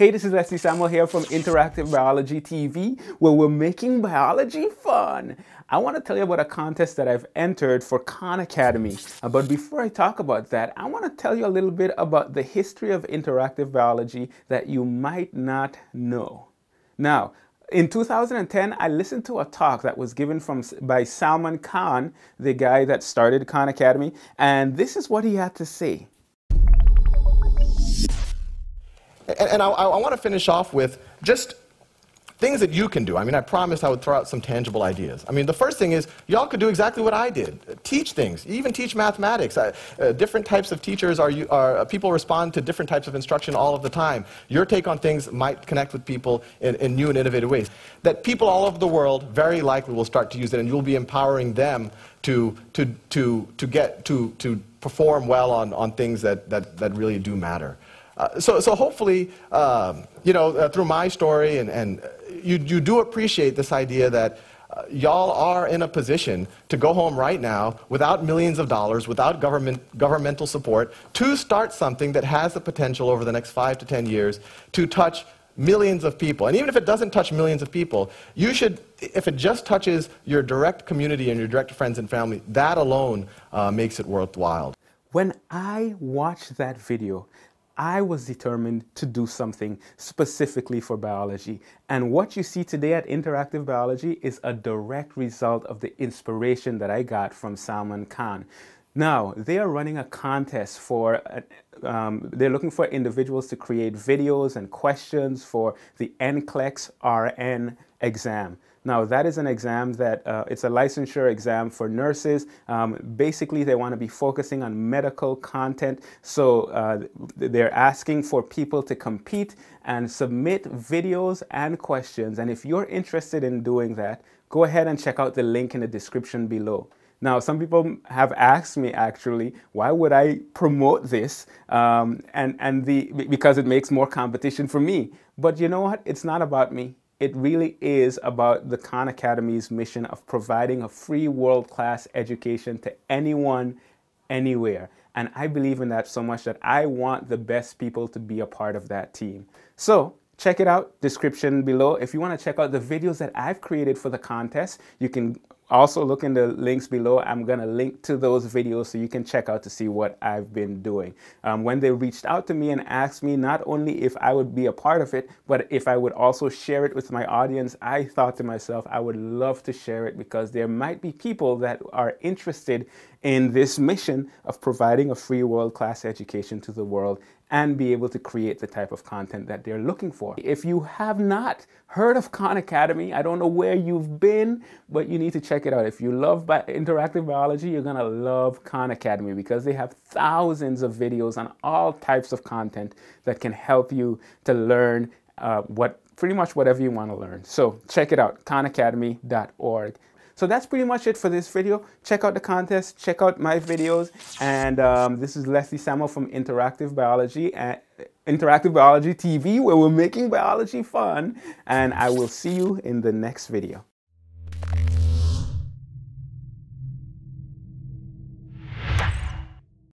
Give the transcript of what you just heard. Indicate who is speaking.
Speaker 1: Hey, this is Leslie Samuel here from Interactive Biology TV, where we're making biology fun. I want to tell you about a contest that I've entered for Khan Academy. Uh, but before I talk about that, I want to tell you a little bit about the history of interactive biology that you might not know. Now, in 2010, I listened to a talk that was given from by Salman Khan, the guy that started Khan
Speaker 2: Academy, and this is what he had to say. and I, I want to finish off with just things that you can do. I mean, I promised I would throw out some tangible ideas. I mean, the first thing is, y'all could do exactly what I did. Teach things, even teach mathematics. uh, different types of teachers are, are uh, people respond to different types of instruction all of the time. Your take on things might connect with people in, in new and innovative ways. That people all over the world very likely will start to use it, and you'll be empowering them to, to, to, to get, to, to perform well on, on things that, that, that really do matter. Uh, so, so hopefully, um, you know, uh, through my story, and, and uh, you, you do appreciate this idea that y'all are in a position to go home right now without millions of dollars, without government, governmental support, to start something that has the potential over the next five to ten years to touch millions of people. And even if it doesn't touch millions of people, you should, if it just touches your direct community and your direct friends and family, that alone uh, makes it worthwhile. When I watched that video, I was determined
Speaker 1: to do something specifically for biology. And what you see today at Interactive Biology is a direct result of the inspiration that I got from Salman Khan. Now, they are running a contest for, um, they're looking for individuals to create videos and questions for the NCLEX RN exam. Now, that is an exam that uh, it's a licensure exam for nurses. Um, basically, they want to be focusing on medical content. So uh, they're asking for people to compete and submit videos and questions. And if you're interested in doing that, go ahead and check out the link in the description below. Now, some people have asked me actually, why would I promote this? Um, and and the because it makes more competition for me. But you know what? It's not about me. It really is about the Khan Academy's mission of providing a free world-class education to anyone, anywhere. And I believe in that so much that I want the best people to be a part of that team. So check it out, description below. If you wanna check out the videos that I've created for the contest, you can also look in the links below. I'm gonna link to those videos so you can check out to see what I've been doing. Um, when they reached out to me and asked me not only if I would be a part of it, but if I would also share it with my audience, I thought to myself, I would love to share it because there might be people that are interested in this mission of providing a free world class education to the world and be able to create the type of content that they're looking for. If you have not heard of Khan Academy, I don't know where you've been, but you need to check it out. If you love bi interactive biology, you're gonna love Khan Academy because they have thousands of videos on all types of content that can help you to learn uh, what pretty much whatever you want to learn. So check it out, khanacademy.org. So that's pretty much it for this video. Check out the contest, check out my videos, and um, this is Leslie Samuel from Interactive Biology at Interactive Biology TV, where we're making biology fun, and I will see you in the next video.